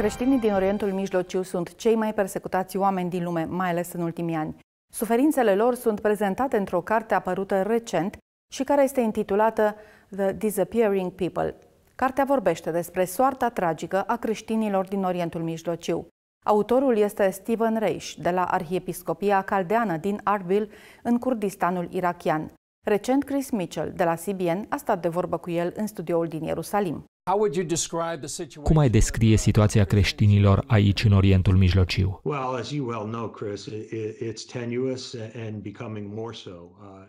Creștinii din Orientul Mijlociu sunt cei mai persecutați oameni din lume, mai ales în ultimii ani. Suferințele lor sunt prezentate într-o carte apărută recent și care este intitulată The Disappearing People. Cartea vorbește despre soarta tragică a creștinilor din Orientul Mijlociu. Autorul este Stephen Reish, de la Arhiepiscopia Caldeană din Arbil, în Kurdistanul irachian. Recent, Chris Mitchell, de la CBN, a stat de vorbă cu el în studioul din Ierusalim. Cum ai descrie situația creștinilor aici în Orientul Mijlociu?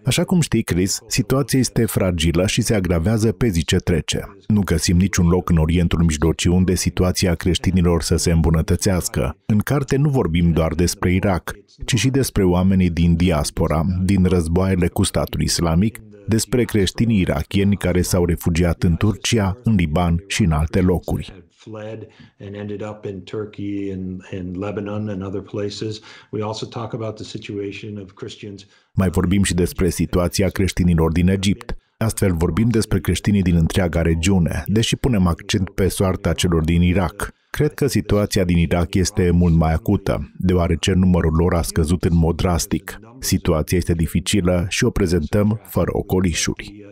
Așa cum știi, Chris, situația este fragilă și se agravează pe zi ce trece. Nu găsim niciun loc în Orientul Mijlociu unde situația creștinilor să se îmbunătățească. În carte nu vorbim doar despre Irak, ci și despre oamenii din diaspora, din războaiele cu statul islamic despre creștinii irachieni care s-au refugiat în Turcia, în Liban și în alte locuri. fled and ended up in Turkey and, and Lebanon and other places. We also talk about the situation of Christians. Mai vorbim și despre situația creștinilor din Egipt. Astfel vorbim despre creștinii din întreaga regiune, deși punem accent pe soarta celor din Irak. Cred că situația din Irak este mult mai acută, deoarece numărul lor a scăzut în mod drastic. Situația este dificilă și o prezentăm fără ocolișuri.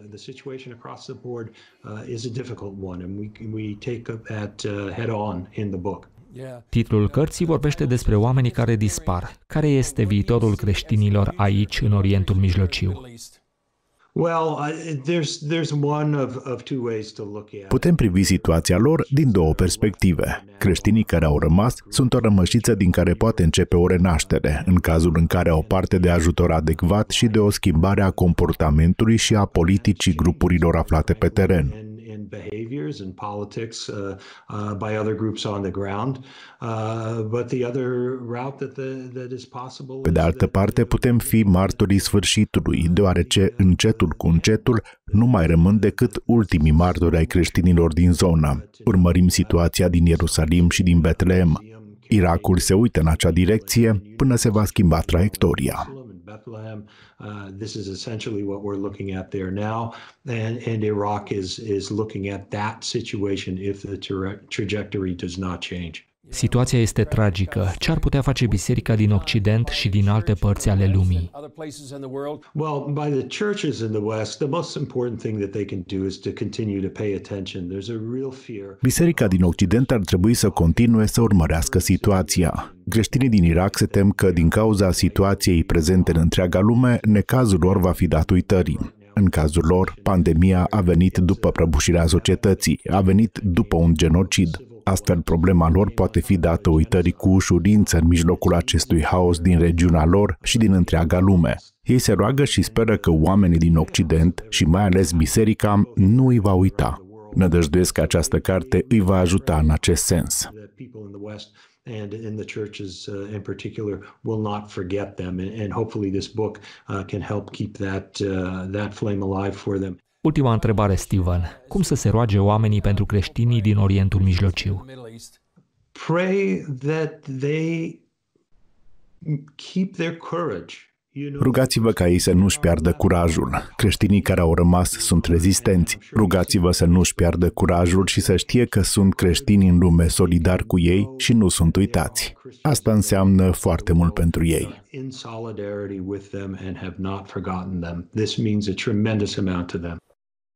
Uh, uh, Titlul cărții vorbește despre oamenii care dispar. Care este viitorul creștinilor aici, în Orientul Mijlociu? Uh, Putem privi situația lor din două perspective. Creștinii care au rămas sunt o rămășiță din care poate începe o renaștere, în cazul în care au parte de ajutor adecvat și de o schimbare a comportamentului și a politicii grupurilor aflate pe teren behaviors and politics uh, uh, by other groups on the ground. Uh, but the other route that, the, that is possible. Pe de altă parte, putem fi martorii sfârșitului, deoarece încetul cu încetul nu mai rămân decât ultimii martori ai creștinilor din zona. Urmărim situația din Ierusalim și din Betlehem. Irakul se uită în acea direcție până se va schimba traiectoria. Bethlehem. Uh, this is essentially what we're looking at there now, and, and Iraq is is looking at that situation if the tra- trajectory does not change. Situația este tragică. Ce ar putea face biserica din Occident și din alte părți ale lumii? Well, by the churches in the West, the most important thing that they can do is to continue to pay attention. There's a real fear. Biserica din Occident ar trebui să continue să urmărească situația. Creștinii din Irak se tem că, din cauza situației prezente în întreaga lume, necazul lor va fi dat uitării. În cazul lor, pandemia a venit după prăbușirea societății, a venit după un genocid. Astfel, problema lor poate fi dată uitării cu ușurință în mijlocul acestui haos din regiunea lor și din întreaga lume. Ei se roagă și speră că oamenii din Occident și mai ales biserica nu îi va uita. Nădăjduiesc că această carte îi va ajuta în acest sens and in the churches uh, in particular will not forget them. And, and hopefully this book uh, can help keep that, uh, that flame alive for them. Ultima întrebare, Steven. Cum să se roage oamenii pentru creștinii din Orientul Mijlociu? Pray that they keep their courage. Rugați-vă ca ei să nu-și piardă curajul. Creștinii care au rămas sunt rezistenți. Rugați-vă să nu-și piardă curajul și să știe că sunt creștini în lume solidari cu ei și nu sunt uitați. Asta înseamnă foarte mult pentru ei.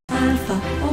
Alpha,